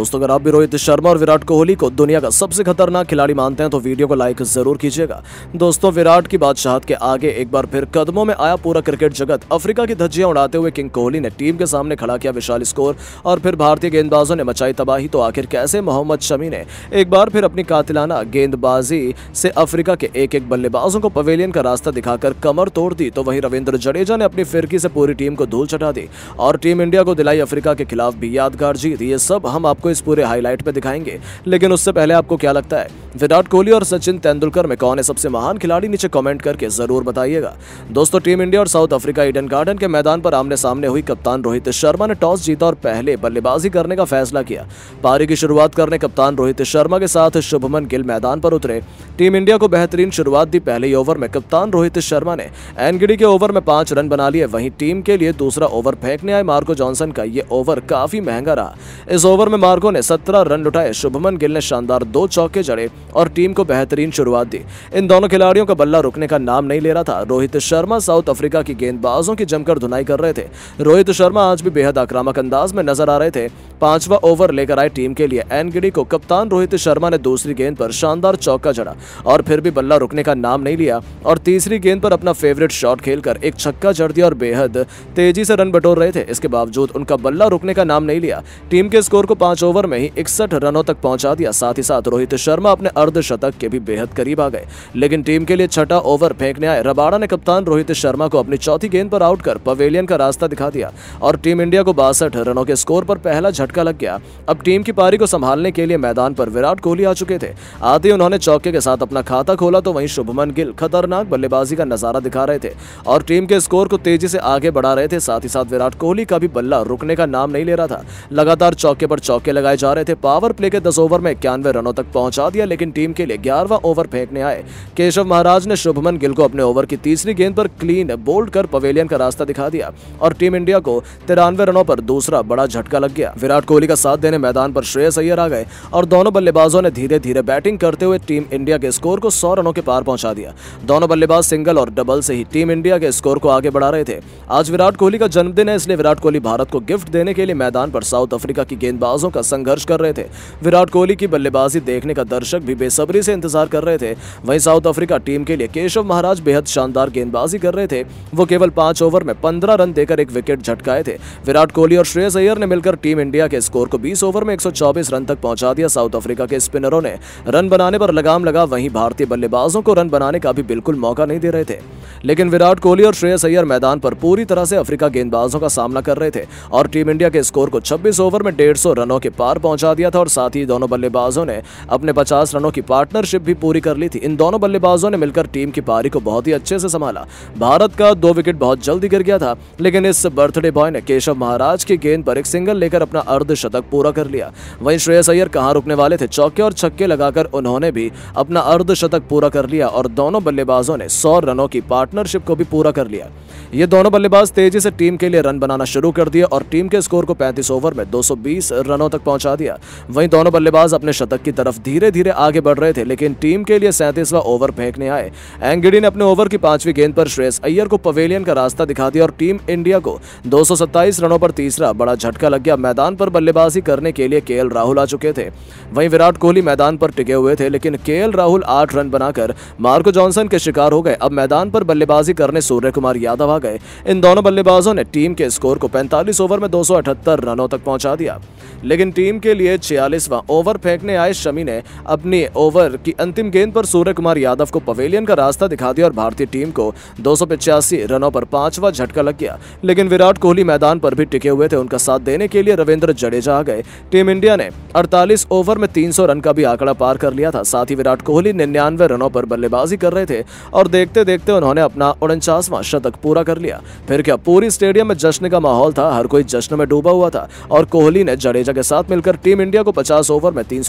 दोस्तों अगर आप भी रोहित शर्मा और विराट कोहली को दुनिया का सबसे खतरनाक खिलाड़ी मानते हैं तो वीडियो को लाइक जरूर कीजिएगा दोस्तों विराट की बादशाहत के आगे एक बार फिर कदमों में आया पूरा क्रिकेट जगत अफ्रीका की धज्जियां उड़ाते हुए किंग कोहली ने टीम के सामने खड़ा किया विशाल स्कोर और फिर भारतीय गेंदबाजों ने मचाई तबाही तो आखिर कैसे मोहम्मद शमी ने एक बार फिर अपनी कातिलाना गेंदबाजी से अफ्रीका के एक एक बल्लेबाजों को पवेलियन का रास्ता दिखाकर कमर तोड़ दी तो वहीं रविंद्र जडेजा ने अपनी फिरकी से पूरी टीम को धूल चटा दी और टीम इंडिया को दिलाई अफ्रीका के खिलाफ भी यादगार जीत ये सब हम आपको इस पूरे हाईलाइट में दिखाएंगे लेकिन उससे पहले आपको क्या लगता है विराट कोहली और सचिन तेंदुलकर में कौन है सबसे महान खिलाड़ी नीचे कमेंट करके जरूर बताइएगा दोस्तों टीम इंडिया और साउथ अफ्रीका ईडन गार्डन के मैदान पर आमने सामने हुई कप्तान रोहित शर्मा ने टॉस जीता और पहले बल्लेबाजी करने का फैसला किया पारी की शुरुआत करने कप्तान रोहित शर्मा के साथ शुभमन गिल मैदान पर उतरे टीम इंडिया को बेहतरीन शुरुआत दी पहले ओवर में कप्तान रोहित शर्मा ने एनगिडी के ओवर में पांच रन बना लिए वहीं टीम के लिए दूसरा ओवर फेंकने आए मार्को जॉनसन का ये ओवर काफी महंगा रहा इस ओवर में मार्को ने सत्रह रन लुटाए शुभमन गिल ने शानदार दो चौके जड़े और टीम को बेहतरीन शुरुआत दी इन दोनों खिलाड़ियों का बल्ला रुकने का नाम नहीं ले रहा था रोहित शर्मा साउथ अफ्रीका की गेंदबाजों की जमकर धुनाई कर रहे थे रोहित शर्मा आज भी बेहद आक्रामक अंदाज में नजर आ रहे थे पांचवा ओवर लेकर आए टीम के लिए एन को कप्तान रोहित शर्मा ने दूसरी गेंद पर शानदार चौका जड़ा और फिर भी बल्ला रुकने का नाम नहीं लिया और तीसरी गेंद पर अपना फेवरेट शॉट खेलकर एक छक्का जड़ दिया और बेहद तेजी से रन बटोर रहे थे इसके बावजूद उनका बल्ला रुकने का नाम नहीं लिया टीम के स्कोर को पांच ओवर में ही इकसठ रनों तक पहुंचा दिया साथ ही साथ रोहित शर्मा अपने अर्धशतक के भी बेहद करीब आ गए लेकिन टीम के लिए छठा ओवर फेंकने आए रबाड़ा ने कप्तान रोहित शर्मा को अपनी चौथी गेंद पर आउट कर पवेलियन का रास्ता दिखा दिया और टीम इंडिया को बासठ रनों के स्कोर पर पहला झटका लग गया अब टीम की पारी को संभालने के लिए मैदान पर विराट कोहली आ चुके थे आते ही उन्होंने चौके के साथ अपना खाता खोला तो वहीं शुभमन गिल खतरनाक बल्लेबाजी का नजारा दिखा रहे थे और टीम के स्कोर को तेजी से आगे बढ़ा रहे थे साथ ही साथ विराट कोहली का भी बल्ला रुकने का नाम नहीं ले रहा था लगातार चौके पर चौके लगाए जा रहे थे पावर प्ले के दस ओवर में इक्यानवे रनों तक पहुंचा दिया लेकिन लेकिन टीम के लिए ग्यारहवा ओवर फेंकने आए केशव महाराज ने शुभमन गिल को अपने ओवर की तीसरी गेंद पर क्लीन बोल्ड कर पवेलियन का रास्ता दिखा दिया और टीम इंडिया को तिरानवे रनों पर दूसरा बड़ा झटका लग गया विराट कोहली का साथ देने मैदान पर श्रेयस अय्यर आ गए और दोनों बल्लेबाजों ने धीरे धीरे बैटिंग करते हुए टीम इंडिया के स्कोर को सौ रनों के पार पहुंचा दिया दोनों बल्लेबाज सिंगल और डबल से ही टीम इंडिया के स्कोर को आगे बढ़ा रहे थे आज विराट कोहली का जन्मदिन है इसलिए विराट कोहली भारत को गिफ्ट देने के लिए मैदान पर साउथ अफ्रीका की गेंदबाजों का संघर्ष कर रहे थे विराट कोहली की बल्लेबाजी देखने का दर्शक भी बेसब्री से इंतजार कर रहे थे वहीं साउथ अफ्रीका टीम के लिए केशव महाराज बेहद शानदार गेंदबाजी कर रहे थे वो केवल पांच ओवर में पंद्रह रन देकर एक विकेट झटकाए थे विराट कोहली और श्रेयस अय्यर ने मिलकर टीम इंडिया के स्कोर को बीस ओवर में एक रन तक पहुंचा दिया साउथ अफ्रीका के स्पिनरों ने रन बनाने पर लगाम लगा वहीं भारतीय बल्लेबाजों को रन बनाने का भी बिल्कुल मौका नहीं दे रहे थे लेकिन विराट कोहली और श्रेयस अय्यर मैदान पर पूरी तरह से अफ्रीका गेंदबाजों का सामना कर रहे थे और टीम इंडिया के स्कोर को 26 ओवर में 150 रनों के पार पहुंचा दिया था और साथ ही दोनों बल्लेबाजों ने अपने 50 रन रनों की पार्टनरशिप भी पूरी कर ली थी इन दोनों बल्लेबाजों ने मिलकर टीम की पारी को बहुत ही अच्छे से संभाला भारत का दो विकेट बहुत जल्दी गिर गया था लेकिन इस बर्थडे बॉय ने केशव महाराज की गेंद पर एक सिंगल लेकर अपना अर्धशतक पूरा कर लिया वहीं श्रेयस अय्यर कहाँ रुकने वाले थे चौके और छक्के लगाकर उन्होंने भी अपना अर्धशतक पूरा कर लिया और दोनों बल्लेबाजों ने सौ रनों की पार्टनरशिप को भी पूरा कर लिया ये दोनों बल्लेबाज तेजी से टीम के लिए रन बनाना शुरू कर दिया और टीम के स्कोर को 35 ओवर में 220 रनों तक पहुंचा दिया वहीं दोनों बल्लेबाज अपने शतक की तरफ धीरे धीरे आगे आगे बढ़ रहे थे लेकिन टीम के लिए सैंतीसवा ओवर फेंकने आए एंगिडी ने अपने ओवर की पांचवी गेंद पर श्रेयस अय्यर को पवेलियन का रास्ता दिखा दिया और टीम इंडिया को दो रनों पर तीसरा बड़ा झटका लग गया मैदान पर बल्लेबाजी करने के लिए के राहुल आ चुके थे वहीं विराट कोहली मैदान पर टिके हुए थे लेकिन के राहुल आठ रन बनाकर मार्को जॉनसन के शिकार हो गए अब मैदान पर बल्लेबाजी करने सूर्य कुमार यादव आ गए इन दोनों बल्लेबाजों ने टीम के स्कोर को 45 ओवर में 278 रनों तक पहुंचा दिया लेकिन टीम के लिए छियालीसवा ओवर फेंकने आए शमी ने अपने अपने ओवर की अंतिम गेंद पर सूर्य कुमार यादव को पवेलियन का रास्ता दिखा दिया और भारतीय टीम को दो रनों पर पांचवा झटका लग गया लेकिन विराट कोहली मैदान पर भी टिके हुए थे उनका साथ देने के लिए रविंद्र जडेजा आ गए टीम इंडिया ने अड़तालीस ओवर में तीन रन का भी आंकड़ा पार कर लिया था साथ ही विराट कोहली निन्यानवे रनों पर बल्लेबाजी कर रहे थे और देखते देखते उन्होंने अपना उनचासवां शतक पूरा कर लिया फिर क्या पूरी स्टेडियम में जश्न का माहौल था हर कोई जश्न में डूबा हुआ था और कोहली ने जडेजा के साथ मिलकर टीम इंडिया को पचास ओवर में तीन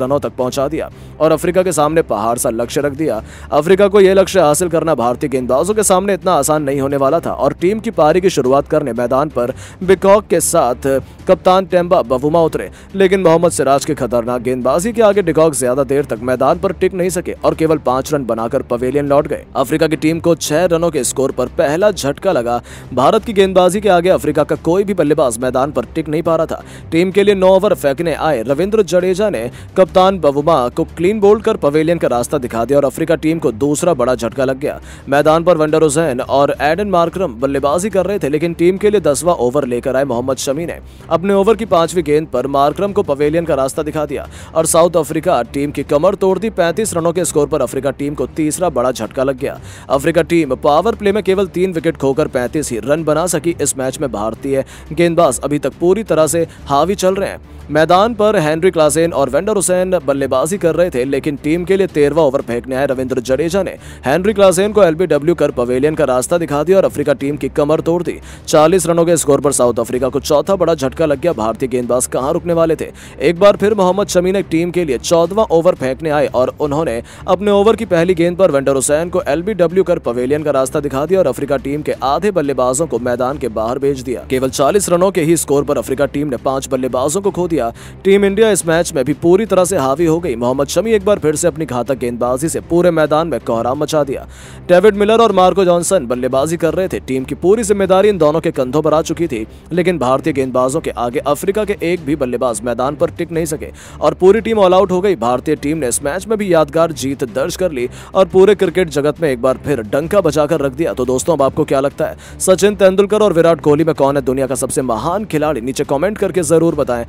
रनों तक पहुंचा पहुंचा दिया और अफ्रीका के सामने पहाड़ सा लक्ष्य रख दिया अफ्रीका को यह लक्ष्य हासिल करना भारतीय गेंदबाजों के सामने इतना आसान नहीं होने वाला था और टीम की पारी की शुरुआत करने मैदान पर बिकॉक के साथ कप्तान टेम्बा बवुमा उतरे लेकिन मोहम्मद सिराज के खतरनाक गेंदबाजी के आगे डिकॉक ज्यादा देर तक मैदान पर टिक नहीं सके और केवल पांच रन बनाकर पवेलियन लौट गए अफ्रीका की टीम को छह रनों के स्कोर पर पहला झटका लगा भारत की गेंदबाजी के आगे अफ्रीका का कोई भी बल्लेबाज मैदान पर टिक नहीं पा रहा था टीम के लिए नौ ओवर फेंकने आए रविंद्र जडेजा ने कप्तान बवुमा वर्मा को क्लीन बोल्ड कर पवेलियन का रास्ता दिखा दिया और अफ्रीका टीम को दूसरा बड़ा झटका लग गया मैदान पर वंडर हुसैन और एडन मार्क्रम बल्लेबाजी कर रहे थे लेकिन टीम के लिए दसवां ओवर लेकर आए मोहम्मद शमी ने अपने ओवर की पांचवी गेंद पर मार्क्रम को पवेलियन का रास्ता दिखा दिया और साउथ अफ्रीका टीम की कमर तोड़ दी पैंतीस रनों के स्कोर पर अफ्रीका टीम को तीसरा बड़ा झटका लग गया अफ्रीका टीम पावर प्ले में केवल तीन विकेट खोकर पैंतीस ही रन बना सकी इस मैच में भारतीय गेंदबाज अभी तक पूरी तरह से हावी चल रहे हैं मैदान पर हेनरी क्लासेन और वेंडर हुसैन बल्लेबाज बल्लेबाजी कर रहे थे लेकिन टीम के लिए तेरवा ओवर फेंकने आए रविंद्र जडेजा ने हेनरी क्लासेन को एलबीडब्ल्यू कर पवेलियन का रास्ता दिखा दिया और अफ्रीका टीम की कमर तोड़ दी चालीस रनों के स्कोर पर साउथ अफ्रीका को चौथा बड़ा झटका लग गया भारतीय गेंदबाज कहाँ रुकने वाले थे एक बार फिर मोहम्मद शमी ने टीम के लिए चौदवा ओवर फेंकने आए और उन्होंने अपने ओवर की पहली गेंद पर वेंडर हुसैन को एलबीडब्ल्यू कर पवेलियन का रास्ता दिखा दिया और अफ्रीका टीम के आधे बल्लेबाजों को मैदान के बाहर भेज दिया केवल चालीस रनों के ही स्कोर पर अफ्रीका टीम ने पांच बल्लेबाजों को खो दिया टीम इंडिया इस मैच में भी पूरी तरह से हावी हो गई भी मोहम्मद शमी एक बार फिर से अपनी घातक गेंदबाजी से पूरे मैदान में कोहराम मचा दिया डेविड मिलर और मार्को जॉनसन बल्लेबाजी कर रहे थे टीम की पूरी जिम्मेदारी इन दोनों के कंधों पर आ चुकी थी लेकिन भारतीय गेंदबाजों के आगे अफ्रीका के एक भी बल्लेबाज मैदान पर टिक नहीं सके और पूरी टीम ऑल आउट हो गई भारतीय टीम ने इस मैच में भी यादगार जीत दर्ज कर ली और पूरे क्रिकेट जगत में एक बार फिर डंका बचाकर रख दिया तो दोस्तों अब आपको क्या लगता है सचिन तेंदुलकर और विराट कोहली में कौन है दुनिया का सबसे महान खिलाड़ी नीचे कॉमेंट करके जरूर बताएं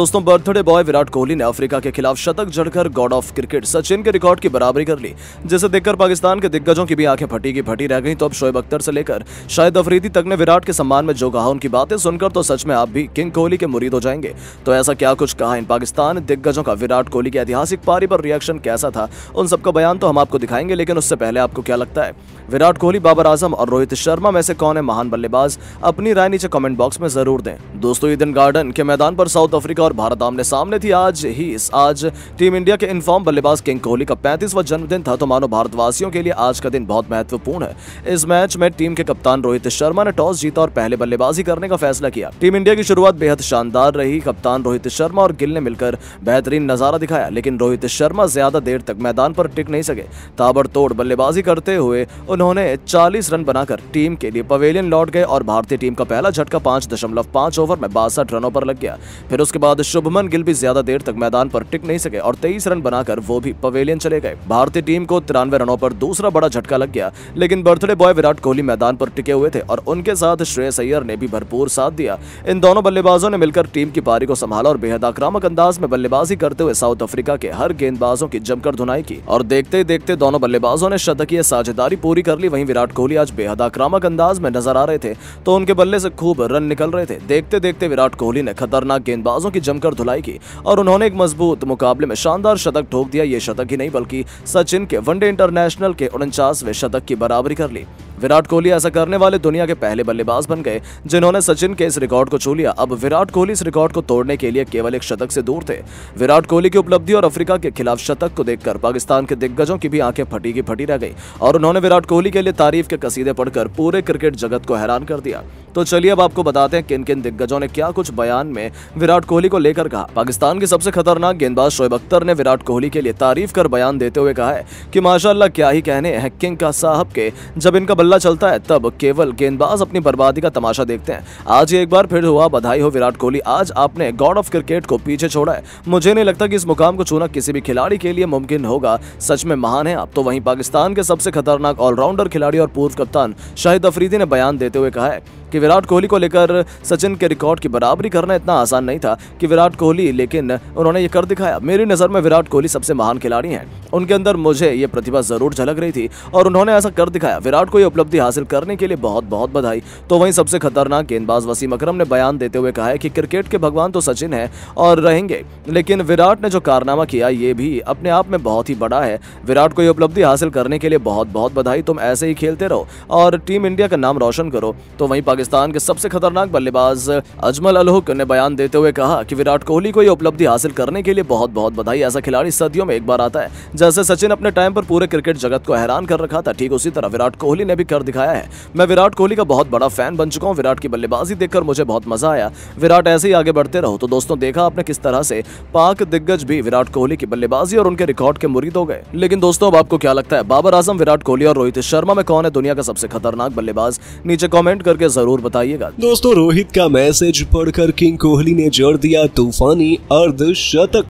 दोस्तों बर्थडे बॉय विराट कोहली ने अफ्रीका के खिलाफ शतक जड़ चढ़कर गॉड ऑफ क्रिकेट सचिन के रिकॉर्ड की बराबरी कर ली जिसे देखकर पाकिस्तान के दिग्गजों की भी आंखें फटी की फटी रह गई तो अब शोएब अख्तर से लेकर शायद अफरीदी तक ने विराट के सम्मान में जो कहा उनकी बातें सुनकर तो सच में आप भी किंग कोहली के मुरीद हो जाएंगे तो ऐसा क्या कुछ कहा इन पाकिस्तान दिग्गजों का विराट कोहली की ऐतिहासिक पारी पर रिएक्शन कैसा था उन सबका बयान तो हम आपको दिखाएंगे लेकिन उससे पहले आपको क्या लगता है विराट कोहली बाबर आजम और रोहित शर्मा में से कौन है महान बल्लेबाज अपनी राय नीचे कमेंट बॉक्स में जरूर दें दोस्तों ईडन गार्डन के मैदान पर साउथ अफ्रीका और भारत आमने सामने थी आज ही इस आज टीम टीम इंडिया के इनफॉर्म बल्लेबाज किंग कोहली का पैंतीसवा जन्मदिन था तो मानो भारतवासियों के लिए आज का दिन बहुत महत्वपूर्ण है इस मैच में टीम के कप्तान रोहित शर्मा ने टॉस जीता और पहले बल्लेबाजी करने का फैसला किया टीम इंडिया की शुरुआत बेहद शानदार रही कप्तान रोहित शर्मा और गिल ने मिलकर बेहतरीन नजारा दिखाया लेकिन रोहित शर्मा ज्यादा देर तक मैदान पर टिक नहीं सके ताबड़तोड़ बल्लेबाजी करते हुए उन्होंने चालीस रन बनाकर टीम के लिए पवेलियन लौट गए और भारतीय टीम का पहला झटका पांच दशमलव पांच ओवर में बासठ रनों पर लग गया फिर उसके बाद शुभमन गिल भी ज्यादा देर तक मैदान पर टिक नहीं सके और तेईस रन बनाकर वो भी पवेलियन चले गए भारतीय टीम को तिरानवे रनों पर दूसरा बड़ा झटका लग गया लेकिन बर्थडे बॉय विराट कोहली मैदान पर टिके हुए थे और उनके साथ श्रेयस अय्यर ने भी भरपूर साथ दिया इन दोनों बल्लेबाजों ने मिलकर टीम की पारी को संभाला और बेहद आक्रामक अंदाज में बल्लेबाजी करते हुए साउथ अफ्रीका के हर गेंदबाजों की जमकर धुनाई की और देखते ही देखते दोनों बल्लेबाजों ने शतकीय साझेदारी पूरी कर ली वहीं विराट कोहली आज बेहद आक्रामक अंदाज में नजर आ रहे थे तो उनके बल्ले से खूब रन निकल रहे थे देखते देखते विराट कोहली ने खतरनाक गेंदबाजों की जमकर धुलाई की और उन्होंने एक मजबूत मुकाबले में शानदार शतक ठोक दिया ये शतक ही नहीं बल्कि सचिन के वनडे इंटरनेशनल के उनचासवें शतक की बराबरी कर ली विराट कोहली ऐसा करने वाले दुनिया के पहले बल्लेबाज बन गए जिन्होंने सचिन के इस रिकॉर्ड को छू लिया अब विराट कोहली इस रिकॉर्ड को तोड़ने के लिए केवल एक शतक से दूर थे विराट कोहली की उपलब्धि और अफ्रीका के खिलाफ शतक को देखकर पाकिस्तान के दिग्गजों की भी आंखें फटी की फटी रह गई और उन्होंने विराट कोहली के लिए तारीफ के कसीदे पढ़कर पूरे क्रिकेट जगत को हैरान कर दिया तो चलिए अब आपको बताते हैं किन किन दिग्गजों ने क्या कुछ बयान में विराट कोहली को लेकर कहा पाकिस्तान के सबसे खतरनाक गेंदबाज शोएब अख्तर ने विराट कोहली के लिए तारीफ कर बयान देते हुए कहा है कि माशाल्लाह क्या ही कहने हैं किंग का साहब के जब इनका बल्ला चलता है तब केवल गेंदबाज अपनी बर्बादी का तमाशा देखते हैं आज एक बार फिर हुआ बधाई हो विराट कोहली आज आपने गॉड ऑफ क्रिकेट को पीछे छोड़ा है मुझे नहीं लगता कि इस मुकाम को छूना किसी भी खिलाड़ी के लिए मुमकिन होगा सच में महान है आप तो वहीं पाकिस्तान के सबसे खतरनाक ऑलराउंडर खिलाड़ी और पूर्व कप्तान शाहिद अफरीदी ने बयान देते हुए कहा है कि विराट कोहली को लेकर सचिन के रिकॉर्ड की बराबरी करना इतना आसान नहीं था कि विराट कोहली लेकिन उन्होंने ये कर दिखाया मेरी नज़र में विराट कोहली सबसे महान खिलाड़ी हैं उनके अंदर मुझे ये प्रतिभा ज़रूर झलक रही थी और उन्होंने ऐसा कर दिखाया विराट को ये उपलब्धि हासिल करने के लिए बहुत बहुत बधाई तो वहीं सबसे खतरनाक गेंदबाज वसीम अक्रम ने बयान देते हुए कहा है कि क्रिकेट के भगवान तो सचिन है और रहेंगे लेकिन विराट ने जो कारनामा किया ये भी अपने आप में बहुत ही बड़ा है विराट को ये उपलब्धि हासिल करने के लिए बहुत बहुत बधाई तुम ऐसे ही खेलते रहो और टीम इंडिया का नाम रोशन करो तो वहीं पाकिस्तान पाकिस्तान के सबसे खतरनाक बल्लेबाज अजमल अलहुक ने बयान देते हुए कहा कि विराट कोहली को यह उपलब्धि हासिल करने के लिए बहुत बहुत बधाई ऐसा खिलाड़ी सदियों में एक बार आता है जैसे सचिन अपने टाइम पर पूरे क्रिकेट जगत को हैरान कर रखा था ठीक उसी तरह विराट कोहली ने भी कर दिखाया है मैं विराट कोहली का बहुत बड़ा फैन बन चुका हूँ विराट की बल्लेबाजी देखकर मुझे बहुत मजा आया विराट ऐसे ही आगे बढ़ते रहो तो दोस्तों देखा आपने किस तरह से पाक दिग्गज भी विराट कोहली की बल्लेबाजी और उनके रिकॉर्ड के मुरीद हो गए लेकिन दोस्तों अब आपको क्या लगता है बाबर आजम विराट कोहली और रोहित शर्मा में कौन है दुनिया का सबसे खतरनाक बल्लेबाज नीचे कॉमेंट करके जरूर बताइएगा दोस्तों रोहित का मैसेज पढ़कर किंग कोहली ने जड़ दिया तूफानी अर्ध शतक